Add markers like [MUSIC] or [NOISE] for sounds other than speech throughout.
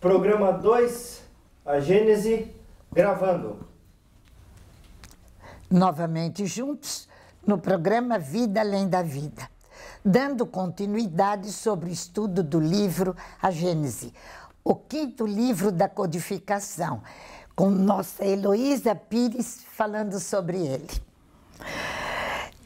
Programa 2, a Gênese, gravando. Novamente juntos no programa Vida Além da Vida, dando continuidade sobre o estudo do livro A Gênese, o quinto livro da codificação, com nossa Heloísa Pires falando sobre ele.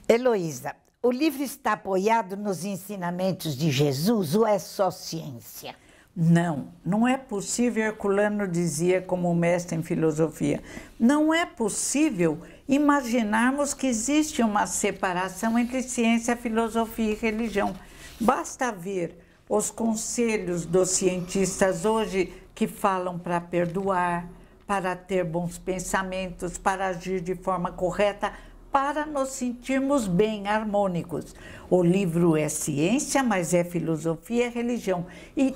Heloísa, o livro está apoiado nos ensinamentos de Jesus ou é só ciência? Não, não é possível, Herculano dizia como mestre em filosofia, não é possível imaginarmos que existe uma separação entre ciência, filosofia e religião. Basta ver os conselhos dos cientistas hoje que falam para perdoar, para ter bons pensamentos, para agir de forma correta, para nos sentirmos bem, harmônicos. O livro é ciência, mas é filosofia e religião. E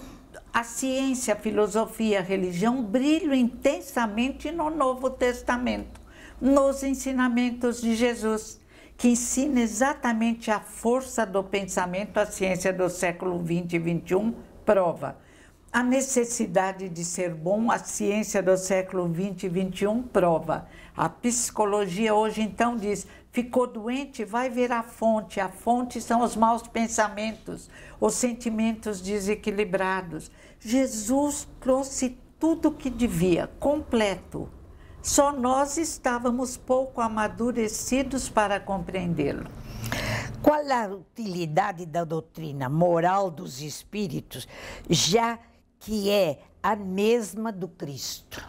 a ciência, a filosofia, a religião brilham intensamente no Novo Testamento, nos ensinamentos de Jesus, que ensina exatamente a força do pensamento, a ciência do século 20 e 21 prova. A necessidade de ser bom, a ciência do século 20 e 21 prova. A psicologia hoje então diz: ficou doente, vai ver a fonte. A fonte são os maus pensamentos, os sentimentos desequilibrados. Jesus trouxe tudo que devia, completo. Só nós estávamos pouco amadurecidos para compreendê-lo. Qual a utilidade da doutrina moral dos espíritos, já que é a mesma do Cristo?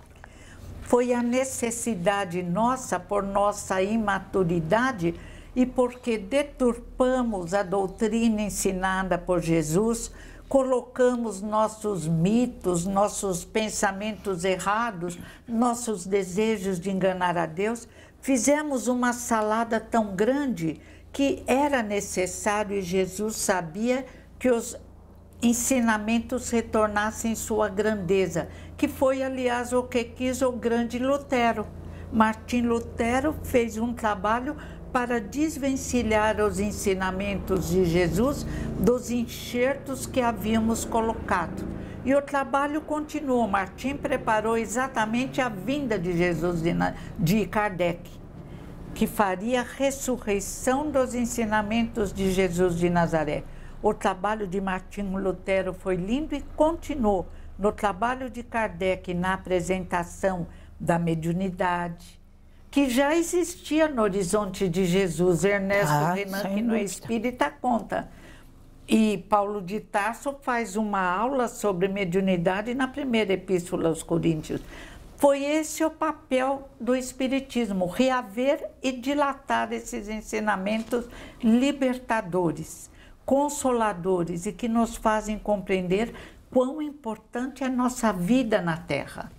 Foi a necessidade nossa, por nossa imaturidade e porque deturpamos a doutrina ensinada por Jesus colocamos nossos mitos, nossos pensamentos errados, nossos desejos de enganar a Deus, fizemos uma salada tão grande que era necessário e Jesus sabia que os ensinamentos retornassem sua grandeza, que foi aliás o que quis o grande Lutero. Martim Lutero fez um trabalho para desvencilhar os ensinamentos de Jesus dos enxertos que havíamos colocado. E o trabalho continuou. Martim preparou exatamente a vinda de Jesus de Kardec, que faria a ressurreição dos ensinamentos de Jesus de Nazaré. O trabalho de Martinho Lutero foi lindo e continuou no trabalho de Kardec na apresentação da mediunidade, que já existia no horizonte de Jesus. Ernesto ah, Renan, que no é espírita, conta. E Paulo de Tarso faz uma aula sobre mediunidade na primeira epístola aos Coríntios. Foi esse o papel do Espiritismo, reaver e dilatar esses ensinamentos libertadores, consoladores e que nos fazem compreender quão importante é a nossa vida na Terra.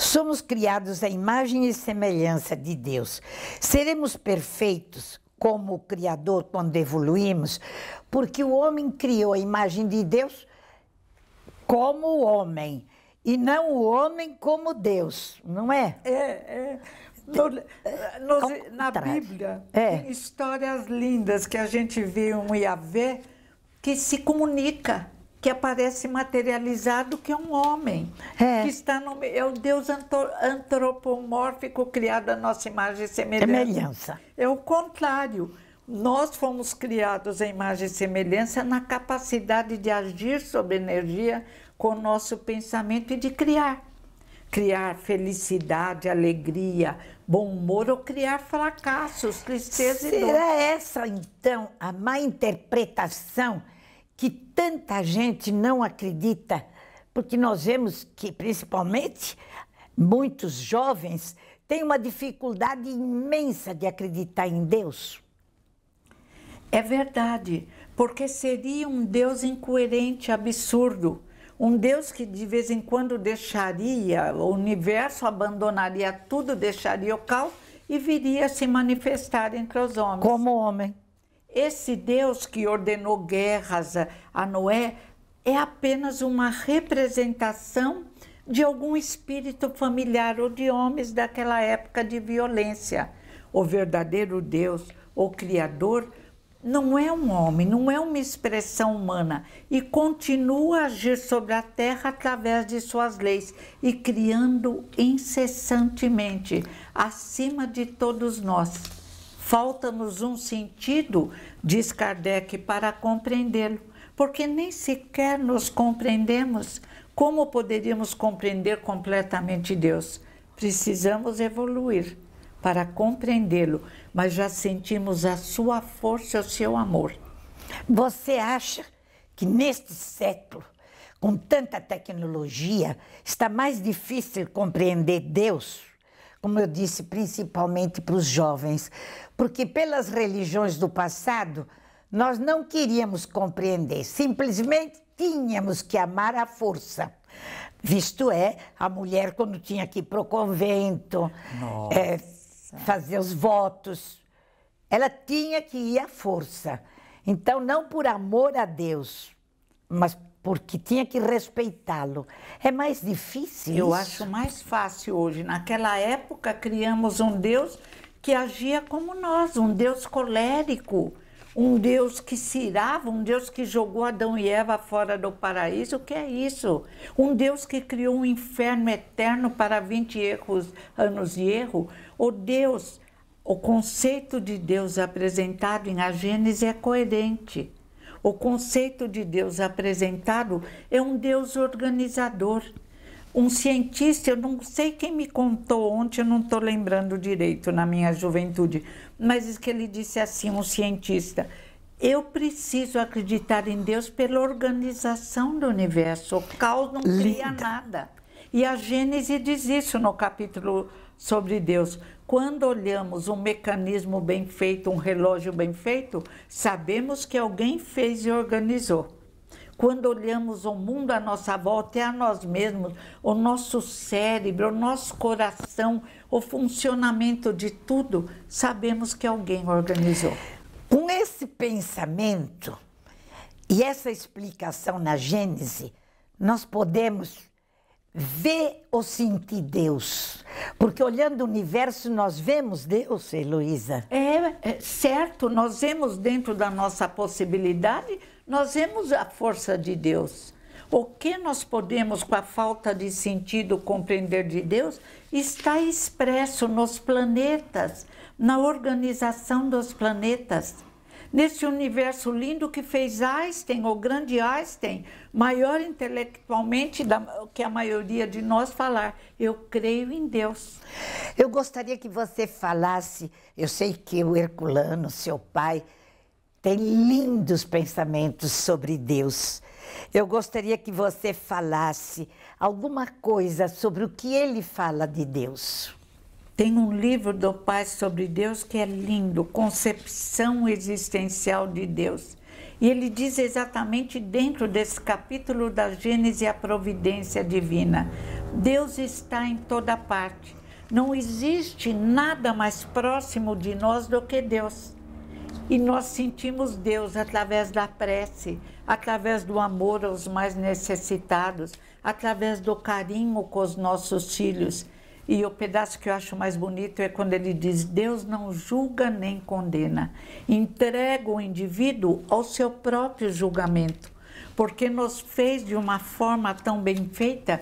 Somos criados à imagem e semelhança de Deus. Seremos perfeitos como o Criador quando evoluímos, porque o homem criou a imagem de Deus como o homem e não o homem como Deus, não é? É, é. No, eh, na Bíblia é. tem histórias lindas que a gente vê um Yahvé que se comunica que aparece materializado, que é um homem, é. que está no é o Deus antropomórfico criado à nossa imagem e semelhança. semelhança. É o contrário. Nós fomos criados à imagem e semelhança na capacidade de agir sobre energia com o nosso pensamento e de criar. Criar felicidade, alegria, bom humor ou criar fracassos, tristeza Será e dor. Será essa, então, a má interpretação que tanta gente não acredita, porque nós vemos que, principalmente, muitos jovens têm uma dificuldade imensa de acreditar em Deus. É verdade, porque seria um Deus incoerente, absurdo. Um Deus que de vez em quando deixaria o universo, abandonaria tudo, deixaria o caos e viria a se manifestar entre os homens. Como homem. Esse Deus que ordenou guerras a Noé é apenas uma representação de algum espírito familiar ou de homens daquela época de violência. O verdadeiro Deus, o Criador, não é um homem, não é uma expressão humana e continua a agir sobre a terra através de suas leis e criando incessantemente, acima de todos nós. Falta-nos um sentido, diz Kardec, para compreendê-lo, porque nem sequer nos compreendemos. Como poderíamos compreender completamente Deus? Precisamos evoluir para compreendê-lo, mas já sentimos a sua força, o seu amor. Você acha que neste século, com tanta tecnologia, está mais difícil compreender Deus? como eu disse, principalmente para os jovens, porque pelas religiões do passado nós não queríamos compreender, simplesmente tínhamos que amar à força. Visto é, a mulher quando tinha que ir para o convento, é, fazer os votos, ela tinha que ir à força. Então, não por amor a Deus, mas porque tinha que respeitá-lo. É mais difícil. Eu isso. acho mais fácil hoje. Naquela época criamos um Deus que agia como nós, um Deus colérico, um Deus que se irava, um Deus que jogou Adão e Eva fora do paraíso. O que é isso? Um Deus que criou um inferno eterno para 20 erros, anos de erro. O Deus, o conceito de Deus apresentado em a Gênesis é coerente. O conceito de Deus apresentado é um Deus organizador. Um cientista, eu não sei quem me contou ontem, eu não estou lembrando direito na minha juventude, mas que ele disse assim: um cientista, eu preciso acreditar em Deus pela organização do universo. O caos não Linda. cria nada. E a Gênesis diz isso no capítulo sobre Deus. Quando olhamos um mecanismo bem feito, um relógio bem feito, sabemos que alguém fez e organizou quando olhamos o mundo à nossa volta, e a nós mesmos, o nosso cérebro, o nosso coração, o funcionamento de tudo, sabemos que alguém organizou. Com esse pensamento e essa explicação na Gênese, nós podemos Vê ou sentir Deus. Porque olhando o universo, nós vemos Deus, Heloísa. É, é, certo, nós vemos dentro da nossa possibilidade, nós vemos a força de Deus. O que nós podemos, com a falta de sentido, compreender de Deus, está expresso nos planetas, na organização dos planetas nesse universo lindo que fez Einstein, o grande Einstein, maior intelectualmente da, que a maioria de nós falar. Eu creio em Deus. Eu gostaria que você falasse, eu sei que o Herculano, seu pai, tem lindos pensamentos sobre Deus. Eu gostaria que você falasse alguma coisa sobre o que ele fala de Deus. Tem um livro do Pai sobre Deus que é lindo, Concepção Existencial de Deus. E ele diz exatamente dentro desse capítulo da Gênesis a providência divina. Deus está em toda parte. Não existe nada mais próximo de nós do que Deus. E nós sentimos Deus através da prece, através do amor aos mais necessitados, através do carinho com os nossos filhos. E o pedaço que eu acho mais bonito é quando ele diz: Deus não julga nem condena, entrega o indivíduo ao seu próprio julgamento, porque nos fez de uma forma tão bem feita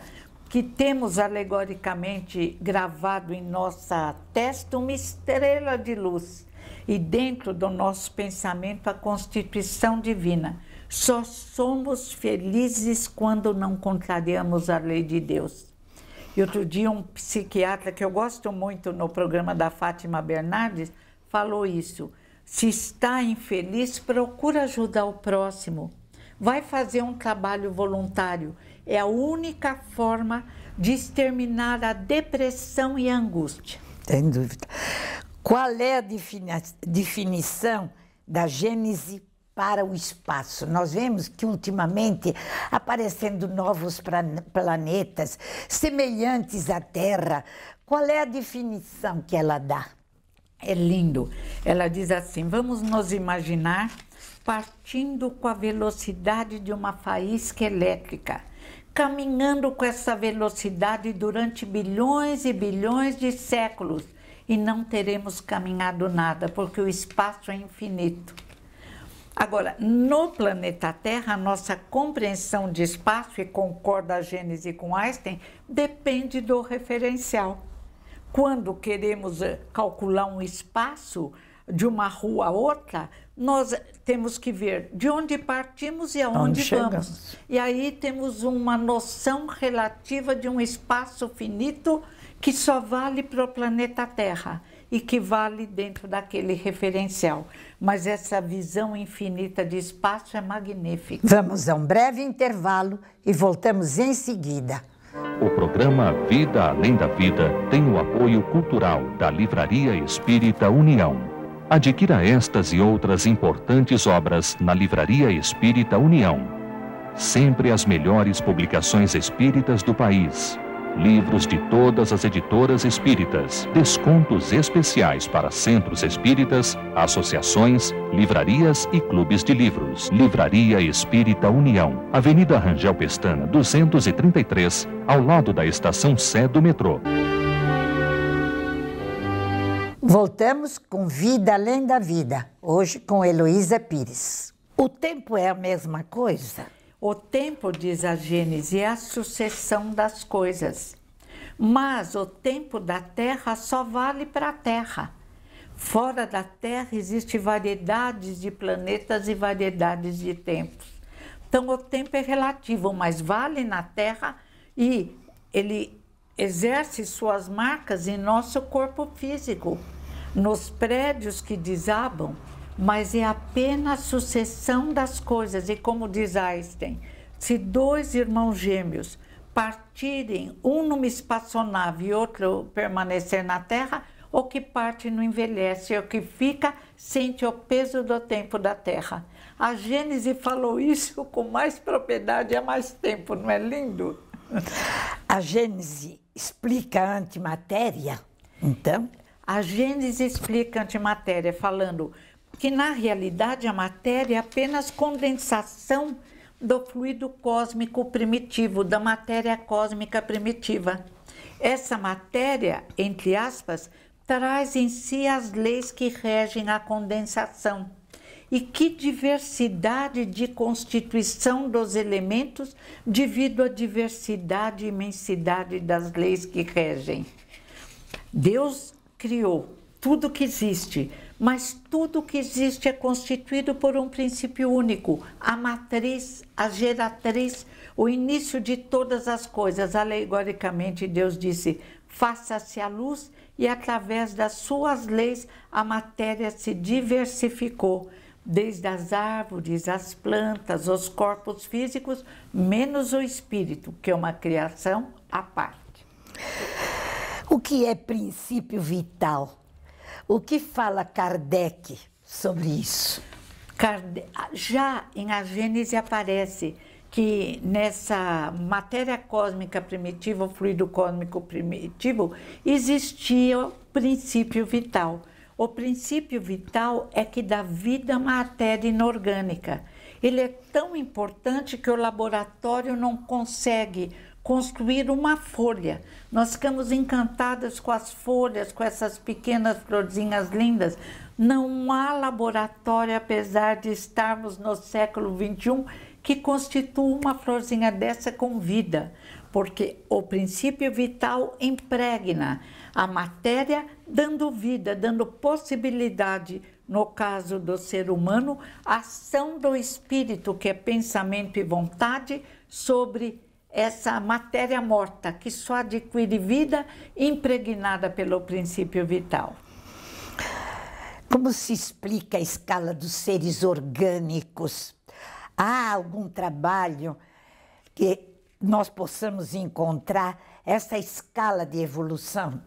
que temos alegoricamente gravado em nossa testa uma estrela de luz e dentro do nosso pensamento a constituição divina. Só somos felizes quando não contrariamos a lei de Deus. E outro dia um psiquiatra que eu gosto muito no programa da Fátima Bernardes falou isso. Se está infeliz, procura ajudar o próximo. Vai fazer um trabalho voluntário. É a única forma de exterminar a depressão e a angústia. Sem dúvida. Qual é a definição da gênese para o espaço. Nós vemos que ultimamente aparecendo novos planetas semelhantes à Terra. Qual é a definição que ela dá? É lindo. Ela diz assim: vamos nos imaginar partindo com a velocidade de uma faísca elétrica, caminhando com essa velocidade durante bilhões e bilhões de séculos. E não teremos caminhado nada, porque o espaço é infinito. Agora, no planeta Terra, a nossa compreensão de espaço, e concorda a Gênese com Einstein, depende do referencial. Quando queremos eh, calcular um espaço de uma rua a outra, nós temos que ver de onde partimos e aonde onde vamos. E aí temos uma noção relativa de um espaço finito que só vale para o planeta Terra e que vale dentro daquele referencial. Mas essa visão infinita de espaço é magnífica. Vamos a um breve intervalo e voltamos em seguida. O programa Vida Além da Vida tem o apoio cultural da Livraria Espírita União. Adquira estas e outras importantes obras na Livraria Espírita União. Sempre as melhores publicações espíritas do país livros de todas as editoras espíritas, descontos especiais para centros espíritas, associações, livrarias e clubes de livros. Livraria Espírita União, Avenida Rangel Pestana, 233, ao lado da estação Sé do metrô. Voltamos com Vida Além da Vida, hoje com Heloísa Pires. O tempo é a mesma coisa? O tempo, diz a Gênesis, é a sucessão das coisas. Mas o tempo da terra só vale para a terra. Fora da terra existem variedades de planetas e variedades de tempos. Então o tempo é relativo, mas vale na terra e ele exerce suas marcas em nosso corpo físico, nos prédios que desabam, mas é apenas sucessão das coisas. E como diz Einstein, se dois irmãos gêmeos partirem, um numa espaçonave e outro permanecer na Terra, o que parte não envelhece, o que fica sente o peso do tempo da Terra. A Gênese falou isso com mais propriedade há mais tempo, não é lindo? A Gênese explica a antimatéria, então? A Gênese explica a antimatéria, falando que na realidade a matéria é apenas condensação do fluido cósmico primitivo, da matéria cósmica primitiva. Essa matéria, entre aspas, traz em si as leis que regem a condensação. E que diversidade de constituição dos elementos devido à diversidade e imensidade das leis que regem. Deus criou tudo que existe, mas tudo que existe é constituído por um princípio único, a matriz, a geratriz, o início de todas as coisas. Alegoricamente, Deus disse: faça-se a luz, e através das suas leis a matéria se diversificou. Desde as árvores, as plantas, os corpos físicos, menos o espírito, que é uma criação à parte. O que é princípio vital? O que fala Kardec sobre isso? já em A Gênese aparece que nessa matéria cósmica primitiva, o fluido cósmico primitivo, existia o princípio vital. O princípio vital é que dá vida à matéria inorgânica. Ele é tão importante que o laboratório não consegue construir uma folha. Nós ficamos encantadas com as folhas, com essas pequenas florzinhas lindas. Não há laboratório, apesar de estarmos no século 21, que constitua uma florzinha dessa com vida, porque o princípio vital impregna a matéria, dando vida, dando possibilidade no caso do ser humano, a ação do espírito, que é pensamento e vontade, sobre essa matéria morta que só adquire vida impregnada pelo princípio vital. Como se explica a escala dos seres orgânicos? Há algum trabalho que nós possamos encontrar essa escala de evolução?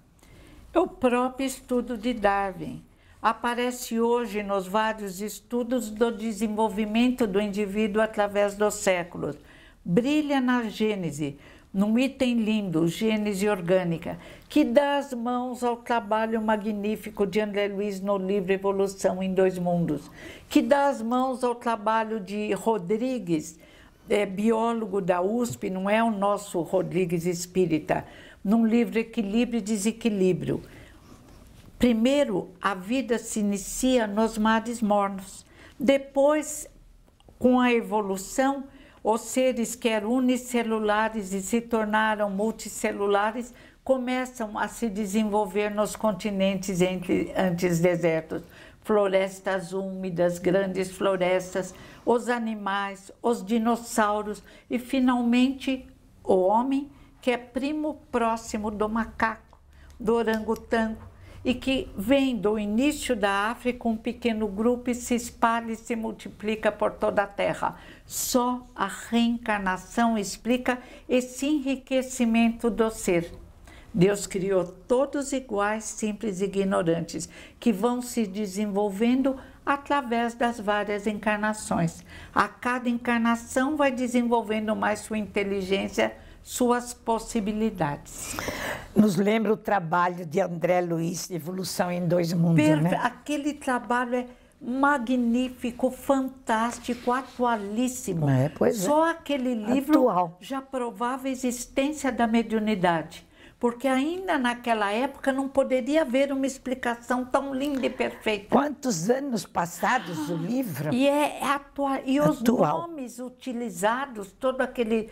o próprio estudo de Darwin. Aparece hoje nos vários estudos do desenvolvimento do indivíduo através dos séculos brilha na Gênese, num item lindo, Gênese Orgânica, que dá as mãos ao trabalho magnífico de André Luiz no livro Evolução em Dois Mundos, que dá as mãos ao trabalho de Rodrigues, é, biólogo da USP, não é o nosso Rodrigues Espírita, num livro Equilíbrio e Desequilíbrio. Primeiro, a vida se inicia nos mares mornos, depois, com a evolução, os seres que eram unicelulares e se tornaram multicelulares começam a se desenvolver nos continentes entre, antes desertos. Florestas úmidas, grandes florestas, os animais, os dinossauros e finalmente o homem, que é primo próximo do macaco, do orangotango, e que vem do início da África um pequeno grupo e se espalha e se multiplica por toda a Terra. Só a reencarnação explica esse enriquecimento do ser. Deus criou todos iguais, simples e ignorantes, que vão se desenvolvendo através das várias encarnações. A cada encarnação vai desenvolvendo mais sua inteligência suas possibilidades. Nos lembra o trabalho de André Luiz, de Evolução em Dois Mundos, né? Aquele trabalho é magnífico, fantástico, atualíssimo. É, pois é. Só é. aquele livro Atual. já provava a existência da mediunidade. Porque ainda naquela época não poderia haver uma explicação tão linda e perfeita. Quantos anos passados o livro? E é atua e atual. os nomes utilizados, todo aquele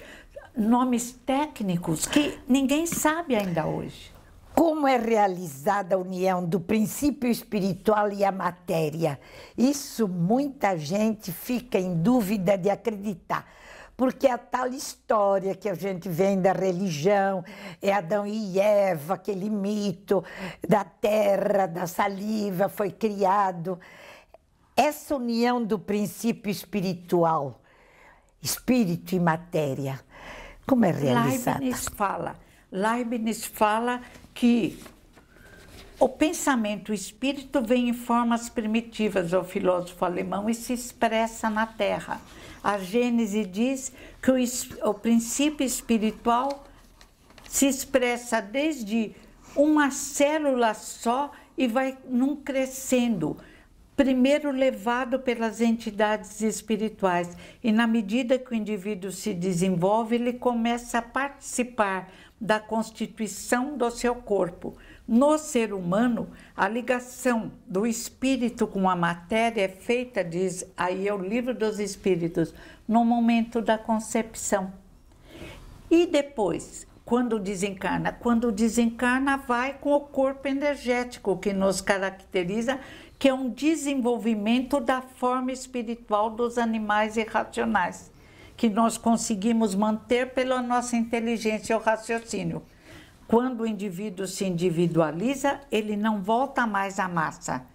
nomes técnicos que ninguém sabe ainda hoje. Como é realizada a união do princípio espiritual e a matéria? Isso muita gente fica em dúvida de acreditar. Porque é a tal história que a gente vem da religião, é Adão e Eva, aquele mito da terra, da saliva, foi criado. Essa união do princípio espiritual, espírito e matéria, como é realizada? Leibniz fala, Leibniz fala que o pensamento, o espírito vem em formas primitivas ao é filósofo alemão e se expressa na Terra. A Gênese diz que o, o princípio espiritual se expressa desde uma célula só e vai num crescendo primeiro levado pelas entidades espirituais e na medida que o indivíduo se desenvolve, ele começa a participar da constituição do seu corpo. No ser humano, a ligação do espírito com a matéria é feita, diz aí é o livro dos espíritos, no momento da concepção. E depois, quando desencarna? Quando desencarna, vai com o corpo energético que nos caracteriza que é um desenvolvimento da forma espiritual dos animais irracionais, que nós conseguimos manter pela nossa inteligência ou raciocínio. Quando o indivíduo se individualiza, ele não volta mais à massa.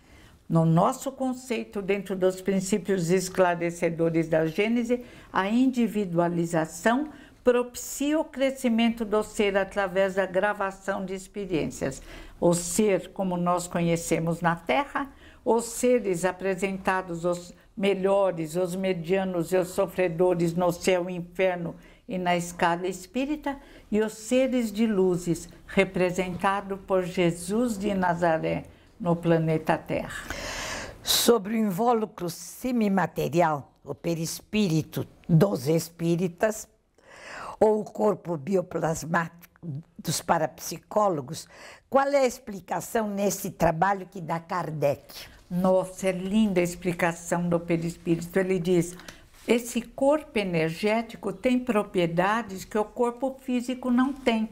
No nosso conceito, dentro dos princípios esclarecedores da Gênese, a individualização propicia o crescimento do ser através da gravação de experiências. O ser, como nós conhecemos na Terra, os seres apresentados, os melhores, os medianos e os sofredores no céu e inferno e na escala espírita, e os seres de luzes, representado por Jesus de Nazaré no planeta Terra. Sobre o invólucro semimaterial, o perispírito dos espíritas, ou o corpo bioplasmático dos parapsicólogos, qual é a explicação nesse trabalho que dá Kardec? Nossa, é linda a explicação do perispírito. Ele diz: esse corpo energético tem propriedades que o corpo físico não tem.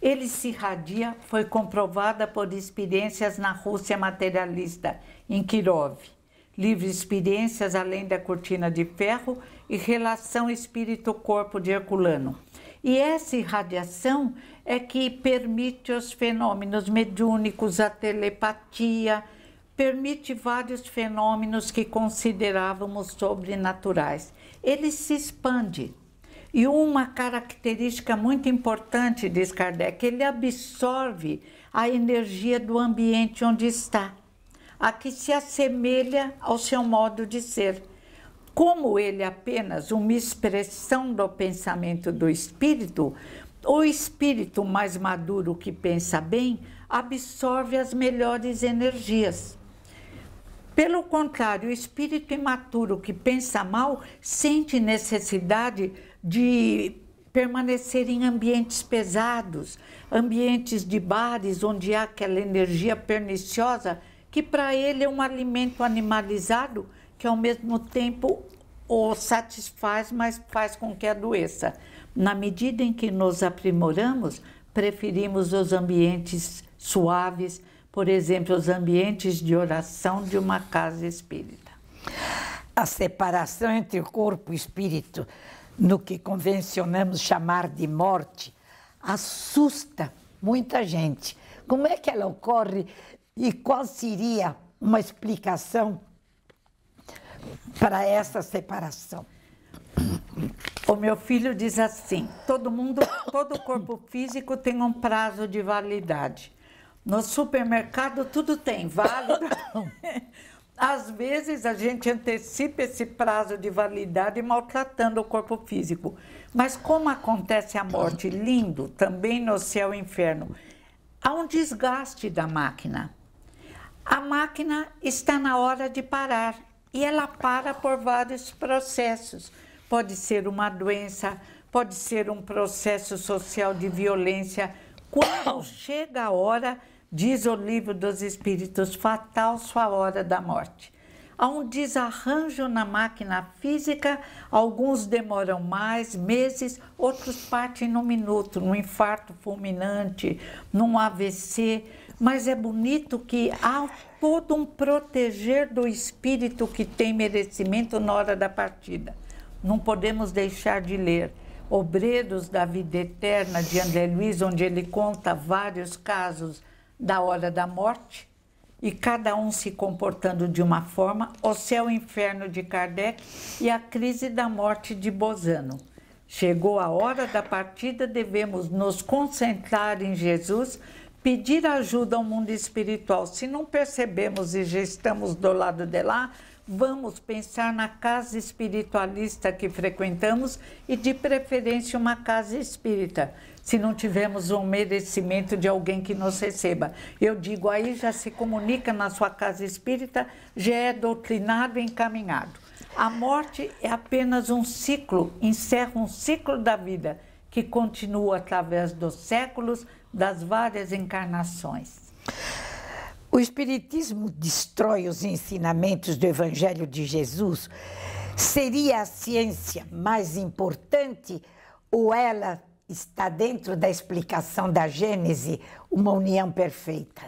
Ele se irradia, foi comprovada por experiências na Rússia materialista, em Kirov. Livre experiências além da cortina de ferro e relação espírito-corpo de Herculano. E essa irradiação é que permite os fenômenos mediúnicos, a telepatia, permite vários fenômenos que considerávamos sobrenaturais. Ele se expande. E uma característica muito importante, diz Kardec, ele absorve a energia do ambiente onde está, a que se assemelha ao seu modo de ser. Como ele é apenas uma expressão do pensamento do espírito, o espírito mais maduro que pensa bem absorve as melhores energias. Pelo contrário, o espírito imaturo que pensa mal sente necessidade de permanecer em ambientes pesados, ambientes de bares onde há aquela energia perniciosa que para ele é um alimento animalizado que ao mesmo tempo ou satisfaz, mas faz com que adoeça. Na medida em que nos aprimoramos, preferimos os ambientes suaves, por exemplo, os ambientes de oração de uma casa espírita. A separação entre corpo e espírito, no que convencionamos chamar de morte, assusta muita gente. Como é que ela ocorre e qual seria uma explicação para essa separação. O meu filho diz assim: todo mundo, todo corpo físico tem um prazo de validade. No supermercado tudo tem válido. [LAUGHS] Às vezes a gente antecipa esse prazo de validade maltratando o corpo físico. Mas como acontece a morte lindo também no céu e inferno, há um desgaste da máquina. A máquina está na hora de parar e ela para por vários processos. Pode ser uma doença, pode ser um processo social de violência. Quando [COUGHS] chega a hora, diz o livro dos Espíritos, fatal sua hora da morte há um desarranjo na máquina física, alguns demoram mais, meses, outros partem no minuto, num infarto fulminante, num AVC, mas é bonito que há todo um proteger do espírito que tem merecimento na hora da partida. Não podemos deixar de ler Obreiros da Vida Eterna, de André Luiz, onde ele conta vários casos da hora da morte e cada um se comportando de uma forma, O Céu e o Inferno de Kardec e A Crise da Morte de Bozano. Chegou a hora da partida, devemos nos concentrar em Jesus pedir ajuda ao mundo espiritual. Se não percebemos e já estamos do lado de lá, vamos pensar na casa espiritualista que frequentamos e, de preferência, uma casa espírita. Se não tivermos um merecimento de alguém que nos receba, eu digo aí já se comunica na sua casa espírita, já é doutrinado e encaminhado. A morte é apenas um ciclo, encerra um ciclo da vida que continua através dos séculos, das várias encarnações. O Espiritismo destrói os ensinamentos do Evangelho de Jesus. Seria a ciência mais importante ou ela está dentro da explicação da Gênese uma união perfeita?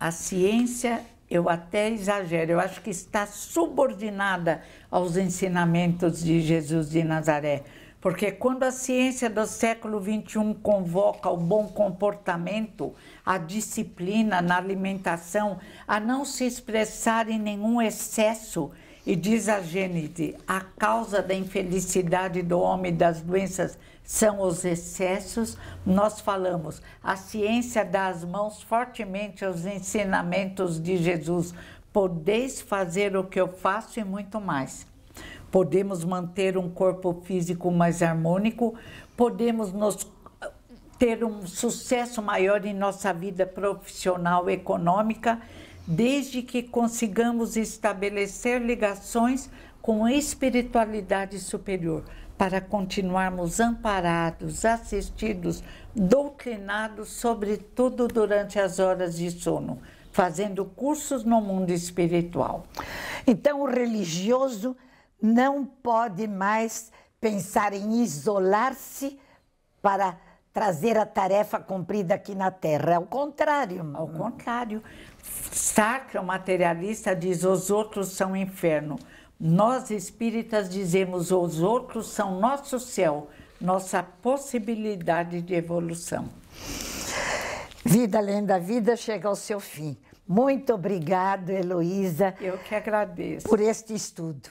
A ciência, eu até exagero, eu acho que está subordinada aos ensinamentos de Jesus de Nazaré porque quando a ciência do século XXI convoca o bom comportamento, a disciplina na alimentação, a não se expressar em nenhum excesso, e diz a Gênese, a causa da infelicidade do homem e das doenças são os excessos, nós falamos, a ciência dá as mãos fortemente aos ensinamentos de Jesus. Podeis fazer o que eu faço e muito mais podemos manter um corpo físico mais harmônico, podemos nos, ter um sucesso maior em nossa vida profissional e econômica, desde que consigamos estabelecer ligações com a espiritualidade superior, para continuarmos amparados, assistidos, doutrinados, sobretudo durante as horas de sono fazendo cursos no mundo espiritual. Então, o religioso não pode mais pensar em isolar-se para trazer a tarefa cumprida aqui na Terra. É o contrário. Ao contrário. Sacra materialista diz os outros são inferno. Nós espíritas dizemos os outros são nosso céu, nossa possibilidade de evolução. Vida além da vida chega ao seu fim. Muito obrigado, Heloísa. Eu que agradeço. Por este estudo.